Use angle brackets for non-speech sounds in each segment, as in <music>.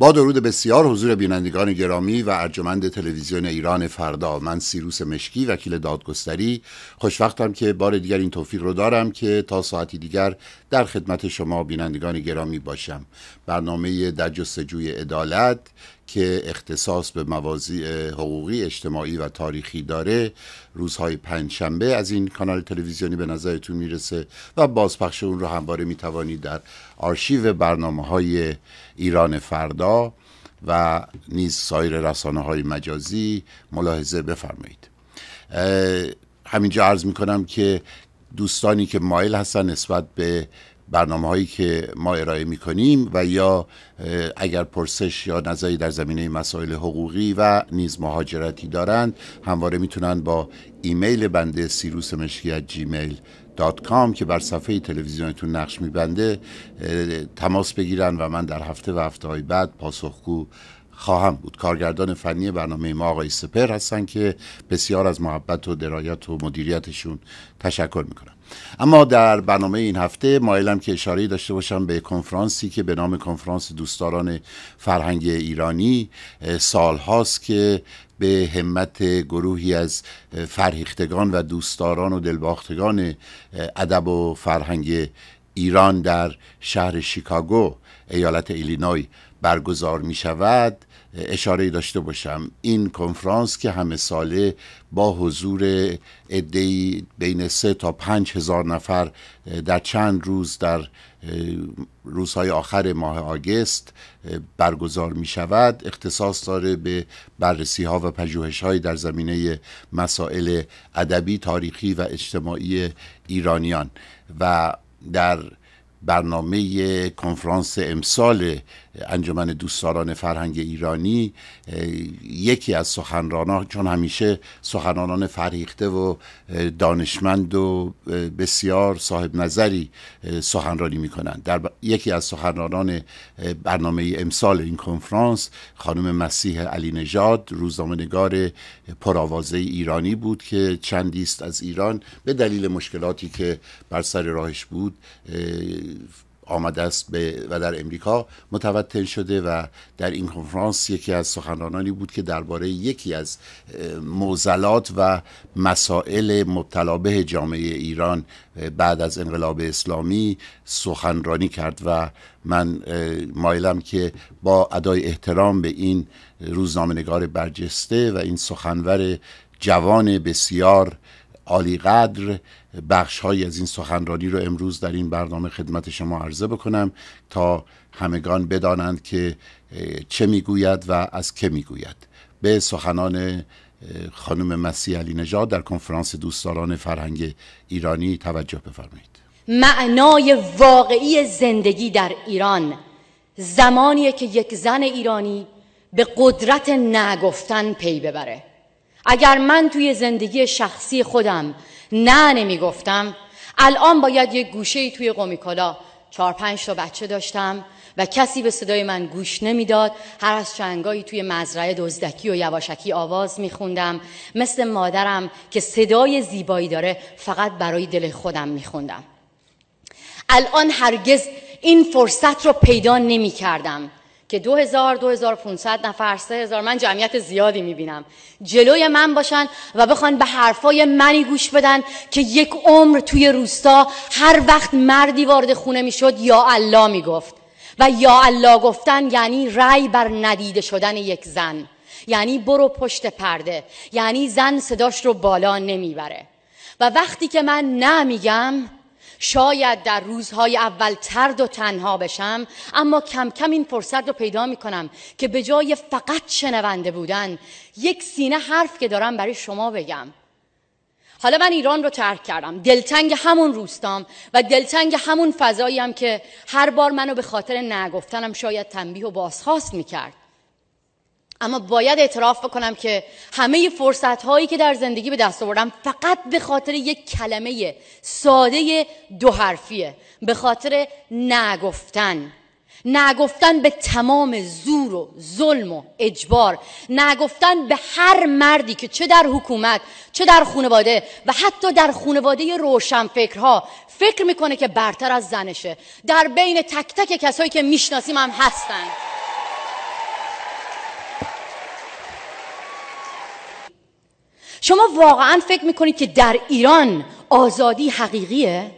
با درود بسیار حضور بینندگان گرامی و ارجمند تلویزیون ایران فردا من سیروس مشکی وکیل دادگستری خوشوقتم که بار دیگر این توفیق رو دارم که تا ساعتی دیگر در خدمت شما بینندگان گرامی باشم برنامه در جستجوی عدالت که اختصاص به موازی حقوقی اجتماعی و تاریخی داره روزهای پنجشنبه از این کانال تلویزیونی به نظرتون میرسه و بازپخش اون رو همواره میتوانید در آرشیو برنامه های ایران فردا و نیز سایر رسانه های مجازی ملاحظه بفرمایید همینجا عرض می کنم که دوستانی که مایل هستن نسبت به برنامه هایی که ما ارائه می کنیم و یا اگر پرسش یا نظری در زمینه مسائل حقوقی و نیز مهاجرتی دارند همواره میتونند با ایمیل بنده سیروس مشکی جیمیل دات کام که بر صفحه تلویزیونتون نقش میبنده تماس بگیرن و من در هفته و هفته های بعد پاسخگو خواهم بود کارگردان فنی برنامه ما آقای سپر هستن که بسیار از محبت و درایت و مدیریتشون تشکر میکنم اما در برنامه این هفته مایلم که اشاره داشته باشم به کنفرانسی که به نام کنفرانس دوستداران فرهنگ ایرانی هاست که به همت گروهی از فرهیختگان و دوستداران و دلباختگان ادب و فرهنگ ایران در شهر شیکاگو ایالت ایلینوی برگزار می شود اشاره داشته باشم این کنفرانس که همه ساله با حضور ادهی بین سه تا پنج هزار نفر در چند روز در روزهای آخر ماه آگست برگزار می شود اختصاص داره به بررسی ها و پژوهش های در زمینه مسائل ادبی تاریخی و اجتماعی ایرانیان و در برنامه کنفرانس امسال انجمن دوستداران فرهنگ ایرانی یکی از سخنرانان چون همیشه سخنرانان فرهیخته و دانشمند و بسیار صاحب نظری سخنرانی میکنند در یکی از سخنرانان برنامه امسال این کنفرانس خانم مسیح علی نژاد روزنامه‌نگار پرآوازه ایرانی بود که چندی است از ایران به دلیل مشکلاتی که بر سر راهش بود آمده است به و در امریکا متوطن شده و در این کنفرانس یکی از سخنرانانی بود که درباره یکی از موزلات و مسائل مبتلا به جامعه ایران بعد از انقلاب اسلامی سخنرانی کرد و من مایلم که با ادای احترام به این نگار برجسته و این سخنور جوان بسیار عالی قدر بخش از این سخنرانی رو امروز در این برنامه خدمت شما عرضه بکنم تا همگان بدانند که چه میگوید و از که میگوید به سخنان خانم مسیح علی نژاد در کنفرانس دوستداران فرهنگ ایرانی توجه بفرمایید معنای واقعی زندگی در ایران زمانیه که یک زن ایرانی به قدرت نگفتن پی ببره اگر من توی زندگی شخصی خودم نه نمیگفتم الان باید یک گوشه توی قومیکالا چهار پنج تا بچه داشتم و کسی به صدای من گوش نمیداد هر از چنگایی توی مزرعه دزدکی و یواشکی آواز میخوندم مثل مادرم که صدای زیبایی داره فقط برای دل خودم میخوندم الان هرگز این فرصت رو پیدا نمی کردم که 2000 2500 نفر 3000 من جمعیت زیادی میبینم جلوی من باشن و بخوان به حرفای منی گوش بدن که یک عمر توی روستا هر وقت مردی وارد خونه میشد یا الله میگفت و یا الله گفتن یعنی رأی بر ندیده شدن یک زن یعنی برو پشت پرده یعنی زن صداش رو بالا نمیبره و وقتی که من نمیگم شاید در روزهای اول ترد و تنها بشم اما کم کم این فرصت رو پیدا می کنم که به جای فقط شنونده بودن یک سینه حرف که دارم برای شما بگم حالا من ایران رو ترک کردم دلتنگ همون روستام و دلتنگ همون فضاییم که هر بار منو به خاطر نگفتنم شاید تنبیه و بازخواست میکرد اما باید اعتراف بکنم که همه فرصت هایی که در زندگی به دست آوردم فقط به خاطر یک کلمه ساده دو حرفیه به خاطر نگفتن نگفتن به تمام زور و ظلم و اجبار نگفتن به هر مردی که چه در حکومت چه در خانواده و حتی در خانواده فکرها فکر میکنه که برتر از زنشه در بین تک تک کسایی که میشناسیم هم هستن شما واقعا فکر میکنید که در ایران آزادی حقیقیه؟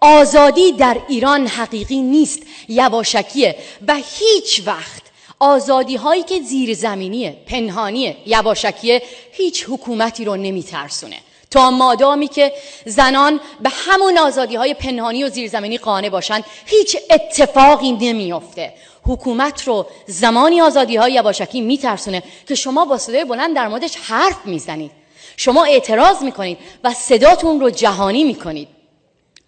آزادی در ایران حقیقی نیست یواشکیه و هیچ وقت آزادی هایی که زیرزمینیه پنهانیه یواشکیه هیچ حکومتی رو نمیترسونه تا مادامی که زنان به همون آزادی های پنهانی و زیرزمینی قانع باشن هیچ اتفاقی نمیفته. حکومت رو زمانی آزادی های یواشکی میترسونه که شما با صدای بلند در موردش حرف میزنید شما اعتراض میکنید و صداتون رو جهانی میکنید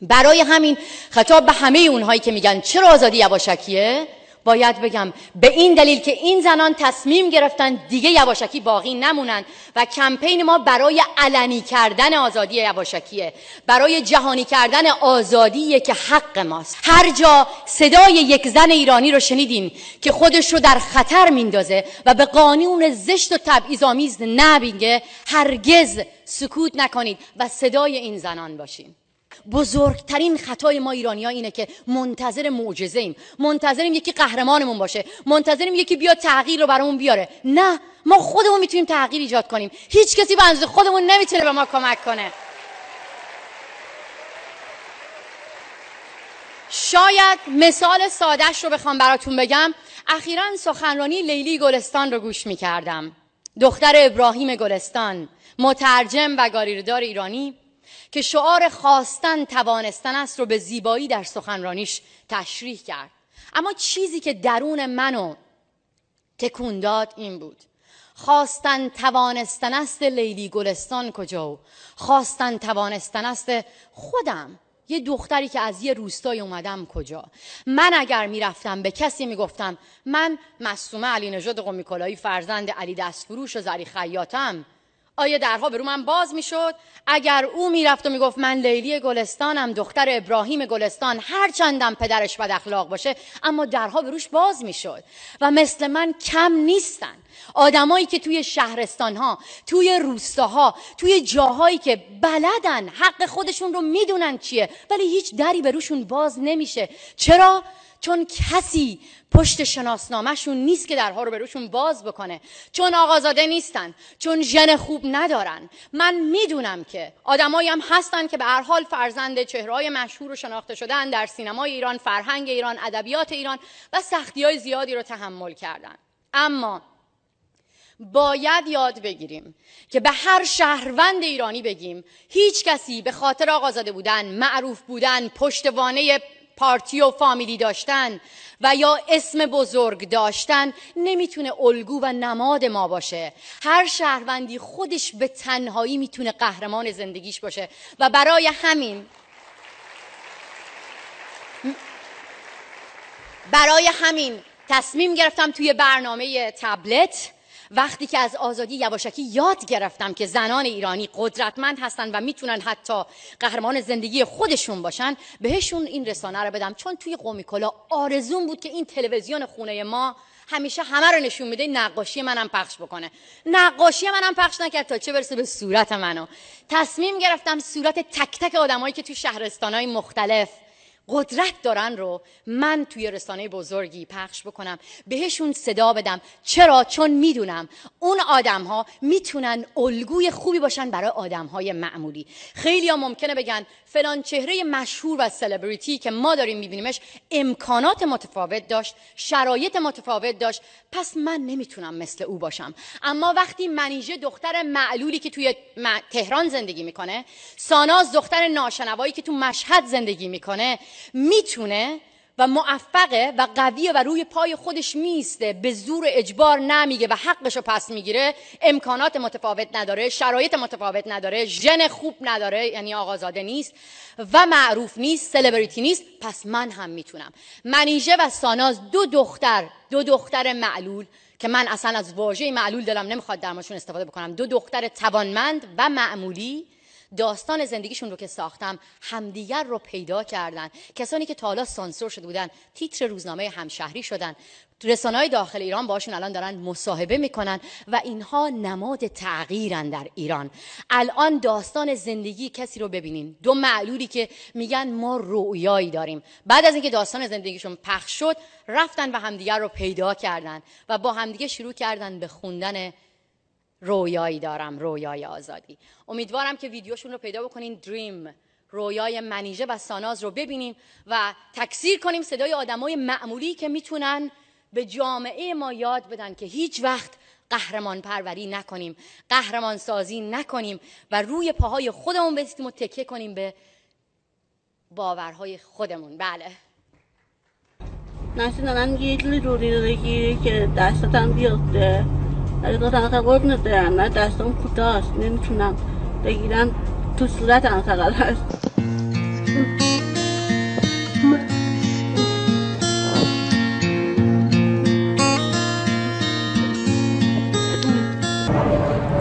برای همین خطاب به همه اونهایی که میگن چرا آزادی یواشکیه باید بگم به این دلیل که این زنان تصمیم گرفتن دیگه یواشکی باقی نمونن و کمپین ما برای علنی کردن آزادی یواشکیه برای جهانی کردن آزادیه که حق ماست هر جا صدای یک زن ایرانی رو شنیدین که خودش رو در خطر میندازه و به قانون زشت و تبعیض‌آمیز نبینگه هرگز سکوت نکنید و صدای این زنان باشین بزرگترین خطای ما ایرانی ها اینه که منتظر معجزه ایم منتظریم یکی قهرمانمون باشه منتظریم یکی بیا تغییر رو برامون بیاره نه ما خودمون میتونیم تغییر ایجاد کنیم هیچ کسی به اندازه خودمون نمیتونه به ما کمک کنه شاید مثال سادش رو بخوام براتون بگم اخیرا سخنرانی لیلی گلستان رو گوش میکردم دختر ابراهیم گلستان مترجم و گاریردار ایرانی که شعار خواستن توانستن است رو به زیبایی در سخنرانیش تشریح کرد اما چیزی که درون منو تکون داد این بود خواستن توانستن است لیلی گلستان کجا و خواستن توانستن است خودم یه دختری که از یه روستای اومدم کجا من اگر میرفتم به کسی میگفتم من مصومه علی نژاد قمی فرزند علی دستفروش و زری خیاتم آیا درها به رو من باز میشد اگر او میرفت و میگفت من لیلی گلستانم دختر ابراهیم گلستان هر چندم پدرش بد اخلاق باشه اما درها به روش باز میشد و مثل من کم نیستن آدمایی که توی شهرستان ها، توی روستاها توی جاهایی که بلدن حق خودشون رو میدونن چیه ولی هیچ دری به روشون باز نمیشه چرا چون کسی پشت شناسنامهشون نیست که درها رو به روشون باز بکنه چون آقازاده نیستن چون ژن خوب ندارن من میدونم که آدمایی هم هستن که به هر حال فرزند چهرهای مشهور و شناخته شدن در سینمای ایران فرهنگ ایران ادبیات ایران و سختی های زیادی رو تحمل کردن اما باید یاد بگیریم که به هر شهروند ایرانی بگیم هیچ کسی به خاطر آقازاده بودن معروف بودن پشتوانه پارتی و فامیلی داشتن و یا اسم بزرگ داشتن نمیتونه الگو و نماد ما باشه هر شهروندی خودش به تنهایی میتونه قهرمان زندگیش باشه و برای همین برای همین تصمیم گرفتم توی برنامه تبلت وقتی که از آزادی یواشکی یاد گرفتم که زنان ایرانی قدرتمند هستن و میتونن حتی قهرمان زندگی خودشون باشن بهشون این رسانه رو بدم چون توی قومی کلا آرزون بود که این تلویزیون خونه ما همیشه همه رو نشون میده نقاشی منم پخش بکنه نقاشی منم پخش نکرد تا چه برسه به صورت منو تصمیم گرفتم صورت تک تک آدمایی که تو شهرستانهای مختلف قدرت دارن رو من توی رسانه بزرگی پخش بکنم بهشون صدا بدم چرا چون میدونم اون آدم ها میتونن الگوی خوبی باشن برای آدم های معمولی خیلی ها ممکنه بگن فلان چهره مشهور و سلبریتی که ما داریم میبینیمش امکانات متفاوت داشت شرایط متفاوت داشت پس من نمیتونم مثل او باشم اما وقتی منیژه دختر معلولی که توی تهران زندگی میکنه ساناز دختر ناشنوایی که تو مشهد زندگی میکنه میتونه و موفقه و قویه و روی پای خودش میسته به زور اجبار نمیگه و حقش رو پس میگیره امکانات متفاوت نداره شرایط متفاوت نداره ژن خوب نداره یعنی آقازاده نیست و معروف نیست سلبریتی نیست پس من هم میتونم منیژه و ساناز دو دختر دو دختر معلول که من اصلا از واژه معلول دلم نمیخواد درماشون استفاده بکنم دو دختر توانمند و معمولی داستان زندگیشون رو که ساختم همدیگر رو پیدا کردن کسانی که تا سانسور شده بودن تیتر روزنامه همشهری شدن رسانه های داخل ایران باشون الان دارن مصاحبه میکنن و اینها نماد تغییرن در ایران الان داستان زندگی کسی رو ببینین دو معلولی که میگن ما رویایی داریم بعد از اینکه داستان زندگیشون پخش شد رفتن و همدیگر رو پیدا کردن و با همدیگه شروع کردن به خوندن رویایی دارم رویای آزادی امیدوارم که ویدیوشون رو پیدا بکنین دریم رویای منیژه و ساناز رو ببینیم و تکثیر کنیم صدای آدمای معمولی که میتونن به جامعه ما یاد بدن که هیچ وقت قهرمان پروری نکنیم قهرمان سازی نکنیم و روی پاهای خودمون بستیم و تکیه کنیم به باورهای خودمون بله دارم یه جلی روری که دستتم بیاده ولی گفتم قرب ندارم من دستم کوتاست نمیتونم بگیرم تو صورتم فقط هست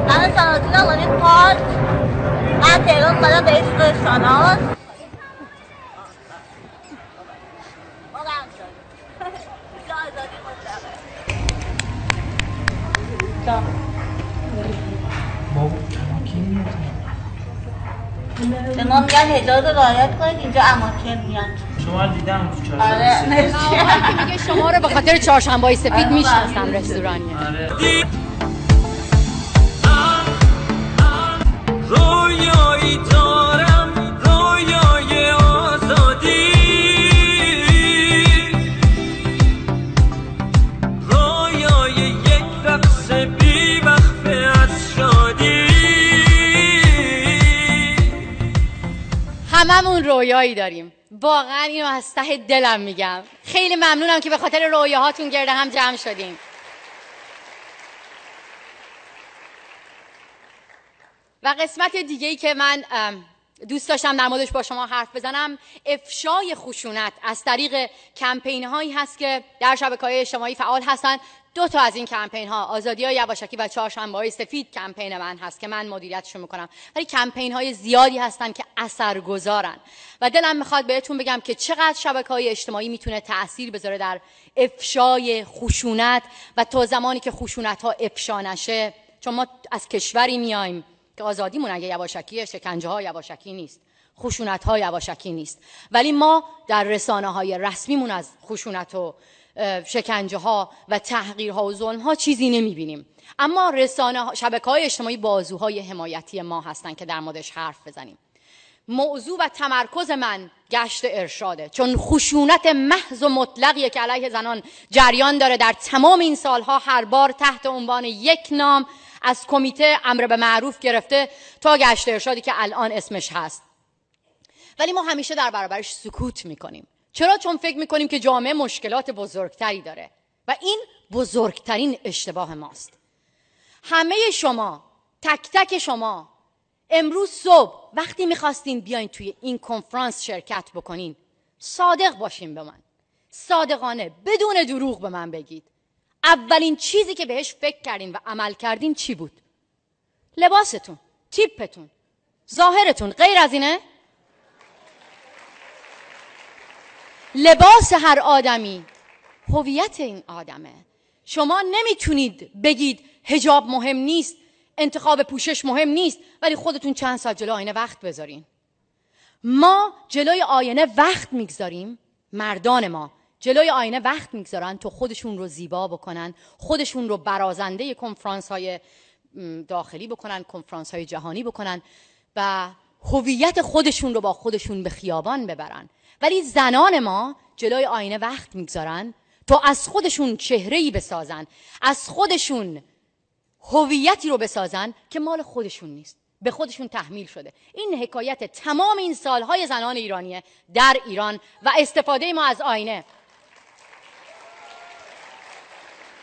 من سالاتین آقانی پارک به به ما میگن رو رعایت کنید اینجا اماکن میان شما دیدم آره, آره. میگه شما رو به خاطر چهارشنبه سفید آره. میشناسم رستورانی هممون رویایی داریم واقعا اینو از ته دلم میگم خیلی ممنونم که به خاطر رویاهاتون گرده هم جمع شدیم و قسمت دیگه ای که من دوست داشتم در موردش با شما حرف بزنم افشای خشونت از طریق کمپین هایی هست که در شبکه های اجتماعی فعال هستند دو تا از این کمپین ها آزادی های یواشکی و چهارشنبه های سفید کمپین من هست که من مدیریتش میکنم ولی کمپین های زیادی هستن که اثرگذارن و دلم میخواد بهتون بگم که چقدر شبکه های اجتماعی میتونه تاثیر بذاره در افشای خشونت و تا زمانی که خشونت ها افشا نشه چون ما از کشوری میایم که آزادی اگه یواشکیه شکنجه ها یواشکی نیست خشونت ها یواشکی نیست ولی ما در رسانه های رسمیمون از خشونت و شکنجه ها و تحقیر ها و ظلم ها چیزی نمی بینیم اما رسانه شبکه های اجتماعی بازوهای حمایتی ما هستند که در موردش حرف بزنیم موضوع و تمرکز من گشت ارشاده چون خشونت محض و مطلقیه که علیه زنان جریان داره در تمام این سالها هر بار تحت عنوان یک نام از کمیته امر به معروف گرفته تا گشت ارشادی که الان اسمش هست ولی ما همیشه در برابرش سکوت میکنیم چرا چون فکر میکنیم که جامعه مشکلات بزرگتری داره و این بزرگترین اشتباه ماست همه شما تک تک شما امروز صبح وقتی میخواستین بیاین توی این کنفرانس شرکت بکنین صادق باشین به من صادقانه بدون دروغ به من بگید اولین چیزی که بهش فکر کردین و عمل کردین چی بود لباستون تیپتون ظاهرتون غیر از اینه لباس هر آدمی هویت این آدمه شما نمیتونید بگید هجاب مهم نیست انتخاب پوشش مهم نیست ولی خودتون چند سال جلو آینه وقت بذارین ما جلوی آینه وقت میگذاریم مردان ما جلوی آینه وقت میگذارن تا خودشون رو زیبا بکنن خودشون رو برازنده کنفرانس های داخلی بکنن کنفرانس های جهانی بکنن و هویت خودشون رو با خودشون به خیابان ببرن ولی زنان ما جلوی آینه وقت میگذارن تا از خودشون چهره ای بسازن از خودشون هویتی رو بسازن که مال خودشون نیست به خودشون تحمیل شده این حکایت تمام این سالهای زنان ایرانیه در ایران و استفاده ما از آینه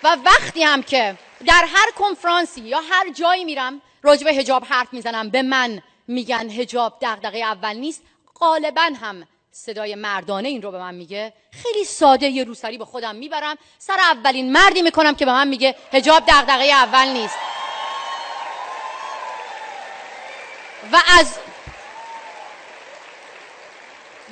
و وقتی هم که در هر کنفرانسی یا هر جایی میرم به حجاب حرف میزنم به من میگن هجاب دغدغه اول نیست غالبا هم صدای مردانه این رو به من میگه خیلی ساده یه روسری به خودم میبرم سر اولین مردی میکنم که به من میگه هجاب دغدغه اول نیست و از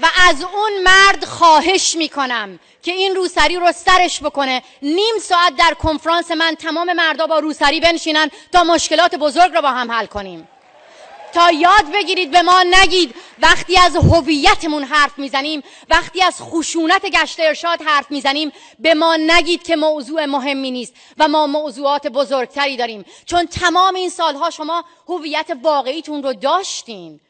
و از اون مرد خواهش میکنم که این روسری رو سرش بکنه نیم ساعت در کنفرانس من تمام مردا با روسری بنشینن تا مشکلات بزرگ رو با هم حل کنیم تا یاد بگیرید به ما نگید وقتی از هویتمون حرف میزنیم وقتی از خشونت گشت ارشاد حرف میزنیم به ما نگید که موضوع مهمی نیست و ما موضوعات بزرگتری داریم چون تمام این سالها شما هویت واقعیتون رو داشتین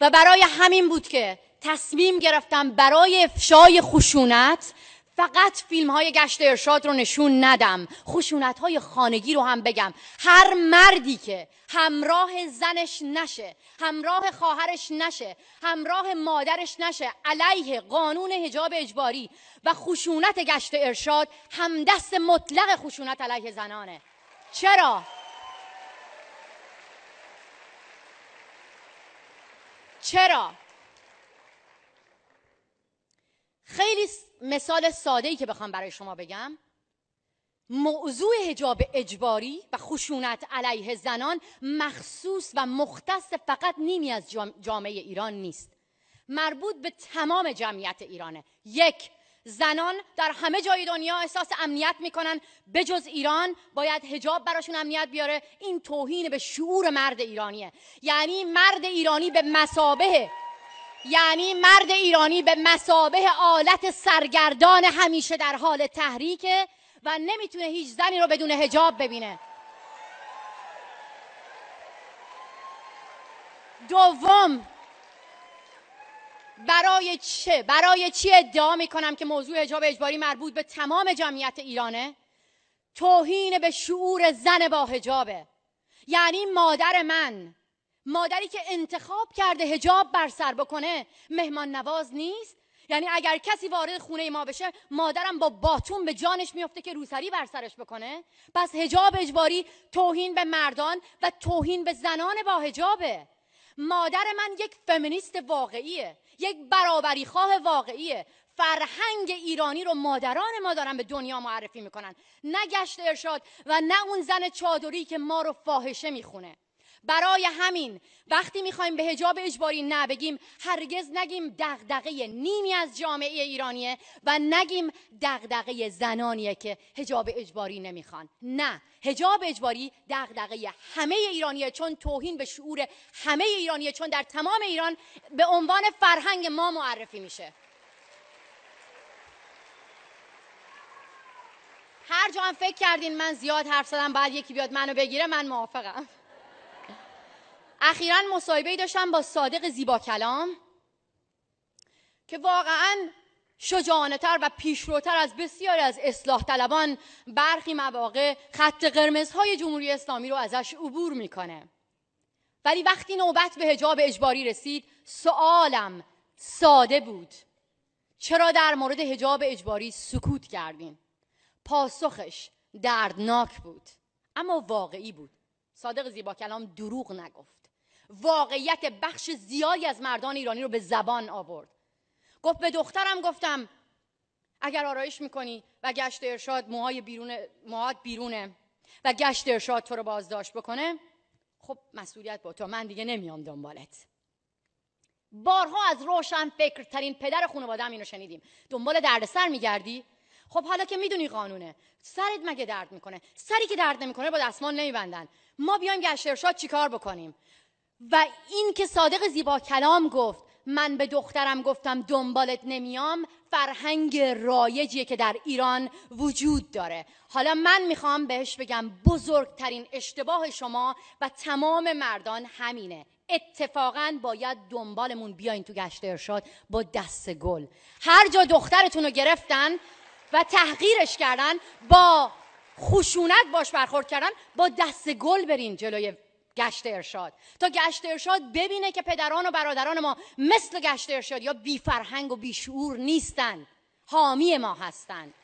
و برای همین بود که تصمیم گرفتم برای افشای خشونت فقط فیلم های گشت ارشاد رو نشون ندم خشونت های خانگی رو هم بگم هر مردی که همراه زنش نشه همراه خواهرش نشه همراه مادرش نشه علیه قانون حجاب اجباری و خشونت گشت ارشاد همدست مطلق خشونت علیه زنانه چرا؟ چرا؟ خیلی مثال ساده ای که بخوام برای شما بگم موضوع حجاب اجباری و خشونت علیه زنان مخصوص و مختص فقط نیمی از جامعه ایران نیست مربوط به تمام جمعیت ایرانه یک زنان در همه جای دنیا احساس امنیت میکنن به جز ایران باید هجاب براشون امنیت بیاره این توهین به شعور مرد ایرانیه یعنی مرد ایرانی به مسابه یعنی مرد ایرانی به مسابه آلت سرگردان همیشه در حال تحریکه و نمیتونه هیچ زنی رو بدون هجاب ببینه دوم برای چه برای چی ادعا میکنم که موضوع حجاب اجباری مربوط به تمام جمعیت ایرانه توهین به شعور زن با حجابه یعنی مادر من مادری که انتخاب کرده هجاب بر سر بکنه مهمان نواز نیست یعنی اگر کسی وارد خونه ما بشه مادرم با باتون به جانش میفته که روسری بر سرش بکنه پس هجاب اجباری توهین به مردان و توهین به زنان با هجابه مادر من یک فمینیست واقعیه یک برابری خواه واقعیه فرهنگ ایرانی رو مادران ما دارن به دنیا معرفی میکنن نه گشت ارشاد و نه اون زن چادری که ما رو فاحشه میخونه برای همین وقتی میخوایم به هجاب اجباری نه بگیم هرگز نگیم دغدغه نیمی از جامعه ایرانیه و نگیم دغدغه زنانیه که هجاب اجباری نمیخوان نه هجاب اجباری دغدغه همه ایرانیه چون توهین به شعور همه ایرانیه چون در تمام ایران به عنوان فرهنگ ما معرفی میشه هر جا هم فکر کردین من زیاد حرف زدم بعد یکی بیاد منو بگیره من موافقم اخیرا مصاحبه داشتم با صادق زیبا کلام که واقعا شجاعانه و پیشروتر از بسیاری از اصلاح طلبان برخی مواقع خط قرمزهای جمهوری اسلامی رو ازش عبور میکنه ولی وقتی نوبت به حجاب اجباری رسید سوالم ساده بود چرا در مورد حجاب اجباری سکوت کردین پاسخش دردناک بود اما واقعی بود صادق زیبا کلام دروغ نگفت واقعیت بخش زیادی از مردان ایرانی رو به زبان آورد گفت به دخترم گفتم اگر آرایش میکنی و گشت ارشاد موهای بیرون موهات بیرونه و گشت ارشاد تو رو بازداشت بکنه خب مسئولیت با تو من دیگه نمیام دنبالت بارها از روشن فکرترین پدر خانواده‌ام اینو شنیدیم دنبال دردسر میگردی خب حالا که میدونی قانونه سرت مگه درد میکنه سری که درد نمیکنه با دستمال نمیبندن ما بیایم گشت ارشاد چیکار بکنیم و این که صادق زیبا کلام گفت من به دخترم گفتم دنبالت نمیام فرهنگ رایجیه که در ایران وجود داره حالا من میخوام بهش بگم بزرگترین اشتباه شما و تمام مردان همینه اتفاقا باید دنبالمون بیاین تو گشت ارشاد با دست گل هر جا دخترتون رو گرفتن و تحقیرش کردن با خشونت باش برخورد کردن با دست گل برین جلوی گشت ارشاد تا گشت ارشاد ببینه که پدران و برادران ما مثل گشت ارشاد یا بی فرهنگ و بی شعور نیستند حامی ما هستند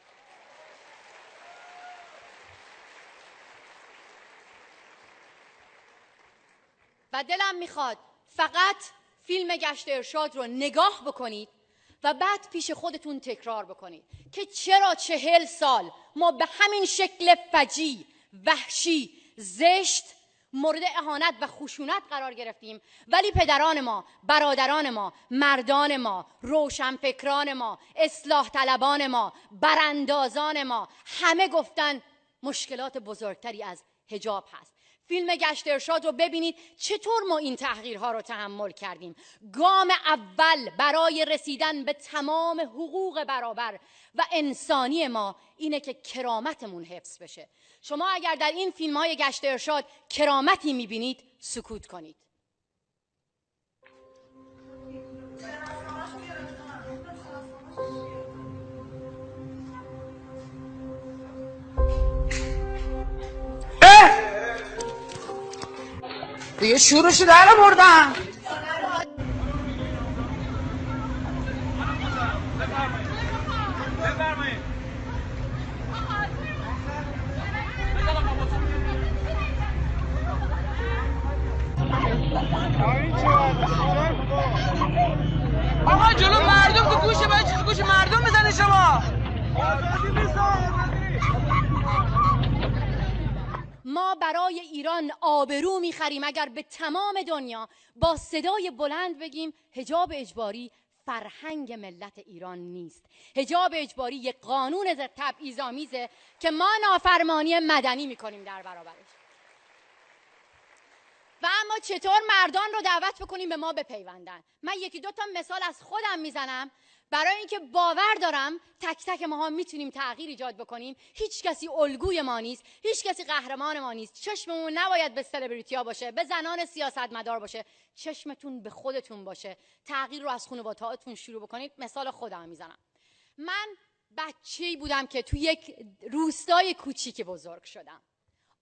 و دلم میخواد فقط فیلم گشت ارشاد رو نگاه بکنید و بعد پیش خودتون تکرار بکنید که چرا چهل سال ما به همین شکل فجی وحشی زشت مورد اهانت و خشونت قرار گرفتیم ولی پدران ما برادران ما مردان ما روشنفکران ما اصلاح طلبان ما براندازان ما همه گفتن مشکلات بزرگتری از هجاب هست فیلم گشت ارشاد رو ببینید چطور ما این تحقیرها رو تحمل کردیم گام اول برای رسیدن به تمام حقوق برابر و انسانی ما اینه که کرامتمون حفظ بشه شما اگر در این فیلم های گشت ارشاد کرامتی میبینید سکوت کنید دیگه شورشو در بردن آقا جلو مردم مردم شما ما برای ایران آبرو خریم. اگر به تمام دنیا با صدای بلند بگیم هجاب اجباری فرهنگ ملت ایران نیست هجاب اجباری یک قانون آمیزه که ما نافرمانی مدنی میکنیم در برابرش و اما چطور مردان رو دعوت بکنیم به ما بپیوندن من یکی دو تا مثال از خودم میزنم برای اینکه باور دارم تک تک ماها میتونیم تغییر ایجاد بکنیم هیچ کسی الگوی ما نیست هیچ کسی قهرمان ما نیست چشممون نباید به سلبریتی ها باشه به زنان سیاستمدار باشه چشمتون به خودتون باشه تغییر رو از خانواده‌هاتون شروع بکنید مثال خودم میزنم من بچه‌ای بودم که تو یک روستای کوچیک بزرگ شدم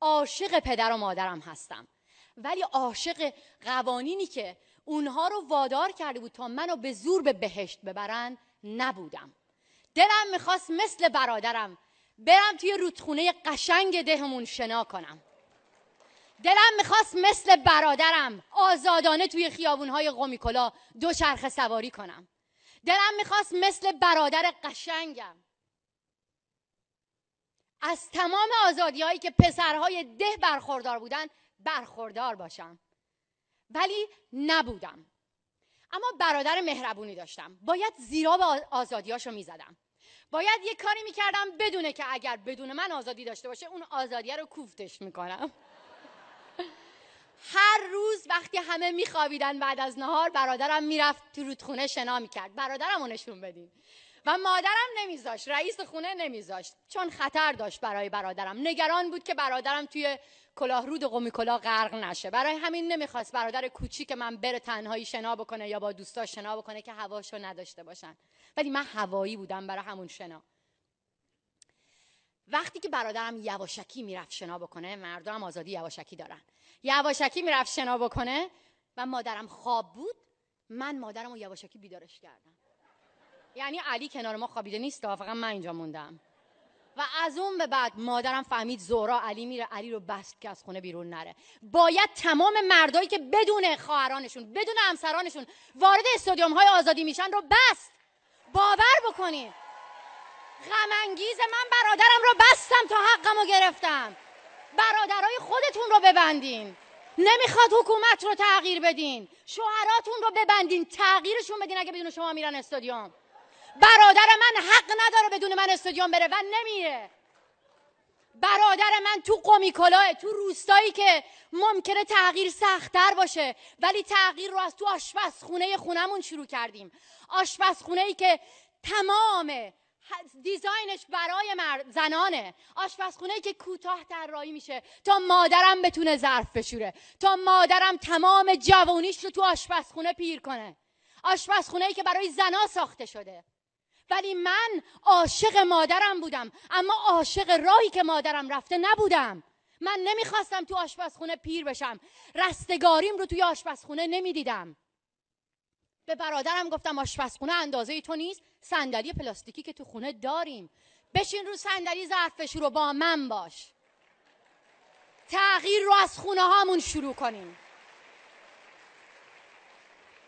عاشق پدر و مادرم هستم ولی عاشق قوانینی که اونها رو وادار کرده بود تا منو به زور به بهشت ببرن نبودم دلم میخواست مثل برادرم برم توی رودخونه قشنگ دهمون شنا کنم دلم میخواست مثل برادرم آزادانه توی خیابونهای قومیکلا شرخ سواری کنم دلم میخواست مثل برادر قشنگم از تمام آزادی هایی که پسرهای ده برخوردار بودن برخوردار باشم ولی نبودم اما برادر مهربونی داشتم باید زیرا به آزادیاشو میزدم باید یه کاری میکردم بدونه که اگر بدون من آزادی داشته باشه اون آزادیه رو کوفتش میکنم <laughs> هر روز وقتی همه میخوابیدن بعد از نهار برادرم میرفت تو رودخونه شنا میکرد برادرم نشون بدین و مادرم نمیذاشت رئیس خونه نمیذاشت چون خطر داشت برای برادرم نگران بود که برادرم توی کلاه رود و غرق نشه برای همین نمیخواست برادر کوچیک من بره تنهایی شنا بکنه یا با دوستاش شنا بکنه که هواشو نداشته باشن ولی من هوایی بودم برای همون شنا وقتی که برادرم یواشکی میرفت شنا بکنه مردم آزادی یواشکی دارن یواشکی میرفت شنا بکنه و مادرم خواب بود من مادرم رو یواشکی بیدارش کردم یعنی علی کنار ما خوابیده نیست فقط من اینجا موندم و از اون به بعد مادرم فهمید زورا علی میره علی رو بست که از خونه بیرون نره باید تمام مردایی که بدون خواهرانشون بدون همسرانشون وارد استادیوم های آزادی میشن رو بست باور بکنید انگیز من برادرم رو بستم تا حقم رو گرفتم برادرای خودتون رو ببندین نمیخواد حکومت رو تغییر بدین شوهراتون رو ببندین تغییرشون بدین اگه بدون شما میرن استادیوم برادر من استادیوم بره و نمیره برادر من تو قمی کلاه تو روستایی که ممکنه تغییر سختتر باشه ولی تغییر رو از تو آشپزخونه خونمون شروع کردیم آشپزخونه ای که تمام دیزاینش برای مرد زنانه آشپزخونه ای که کوتاه طراحی میشه تا مادرم بتونه ظرف بشوره تا مادرم تمام جوانیش رو تو آشپزخونه پیر کنه آشپزخونه ای که برای زنا ساخته شده ولی من عاشق مادرم بودم اما عاشق راهی که مادرم رفته نبودم من نمیخواستم تو آشپزخونه پیر بشم رستگاریم رو توی آشپزخونه نمیدیدم به برادرم گفتم آشپزخونه اندازه تو نیست صندلی پلاستیکی که تو خونه داریم بشین رو صندلی ظرفش رو با من باش تغییر رو از خونه هامون شروع کنیم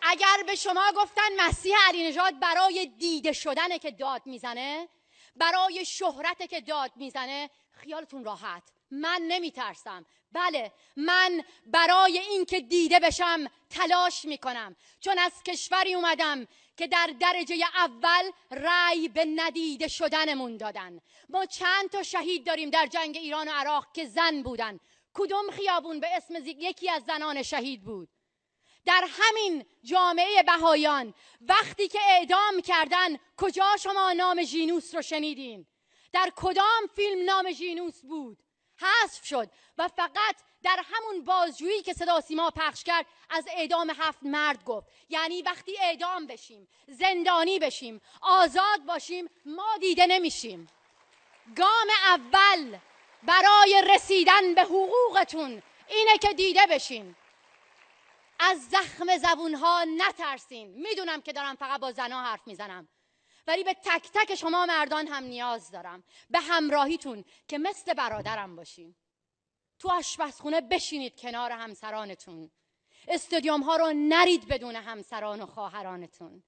اگر به شما گفتن مسیح علی نجات برای دیده شدنه که داد میزنه برای شهرته که داد میزنه خیالتون راحت من نمیترسم بله من برای اینکه دیده بشم تلاش میکنم چون از کشوری اومدم که در درجه اول رأی به ندیده شدنمون دادن ما چند تا شهید داریم در جنگ ایران و عراق که زن بودن کدوم خیابون به اسم یکی از زنان شهید بود در همین جامعه بهایان وقتی که اعدام کردن کجا شما نام ژینوس رو شنیدین در کدام فیلم نام ژینوس بود حذف شد و فقط در همون بازجویی که صدا سیما پخش کرد از اعدام هفت مرد گفت یعنی وقتی اعدام بشیم زندانی بشیم آزاد باشیم ما دیده نمیشیم گام اول برای رسیدن به حقوقتون اینه که دیده بشین از زخم زبون ها نترسین میدونم که دارم فقط با زنا حرف میزنم ولی به تک تک شما مردان هم نیاز دارم به همراهیتون که مثل برادرم باشین تو آشپزخونه بشینید کنار همسرانتون استودیوم ها رو نرید بدون همسران و خواهرانتون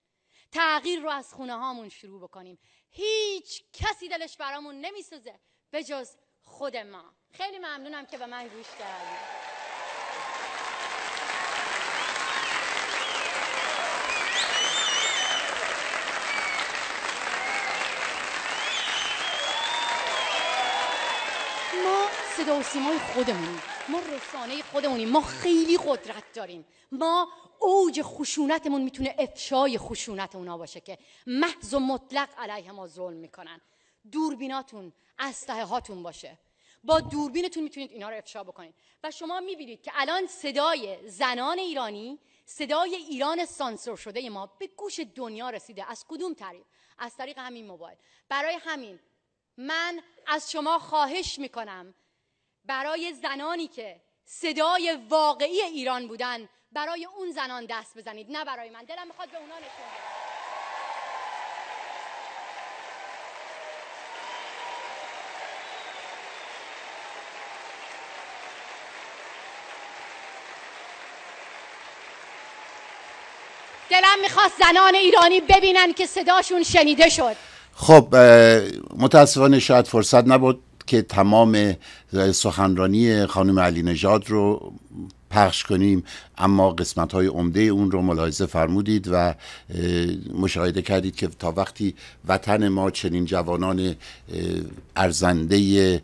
تغییر رو از خونه هامون شروع بکنیم هیچ کسی دلش برامون نمیسوزه به جز خود ما خیلی ممنونم که به من گوش کردید صدا و سیمای خودمونیم ما رسانه خودمونیم ما خیلی قدرت داریم ما اوج خشونتمون میتونه افشای خشونت اونا باشه که محض و مطلق علیه ما ظلم میکنن دوربیناتون اسلحه هاتون باشه با دوربینتون میتونید اینا رو افشا بکنید و شما میبینید که الان صدای زنان ایرانی صدای ایران سانسور شده ما به گوش دنیا رسیده از کدوم طریق از طریق همین موبایل برای همین من از شما خواهش میکنم برای زنانی که صدای واقعی ایران بودن برای اون زنان دست بزنید نه برای من دلم میخواد به اونا نشون دلم میخواست زنان ایرانی ببینن که صداشون شنیده شد خب متاسفانه شاید فرصت نبود که تمام سخنرانی خانم علی نژاد رو پخش کنیم اما قسمت های عمده اون رو ملاحظه فرمودید و مشاهده کردید که تا وقتی وطن ما چنین جوانان ارزنده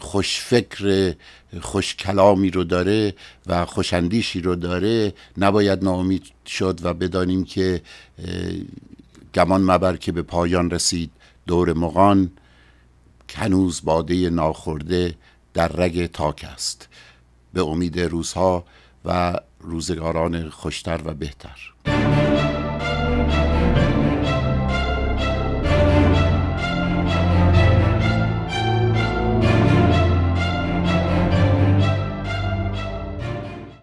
خوشفکر خوشکلامی رو داره و خوشندیشی رو داره نباید ناامید شد و بدانیم که گمان مبر که به پایان رسید دور مغان کنوز باده ناخورده در رگ تاک است به امید روزها و روزگاران خوشتر و بهتر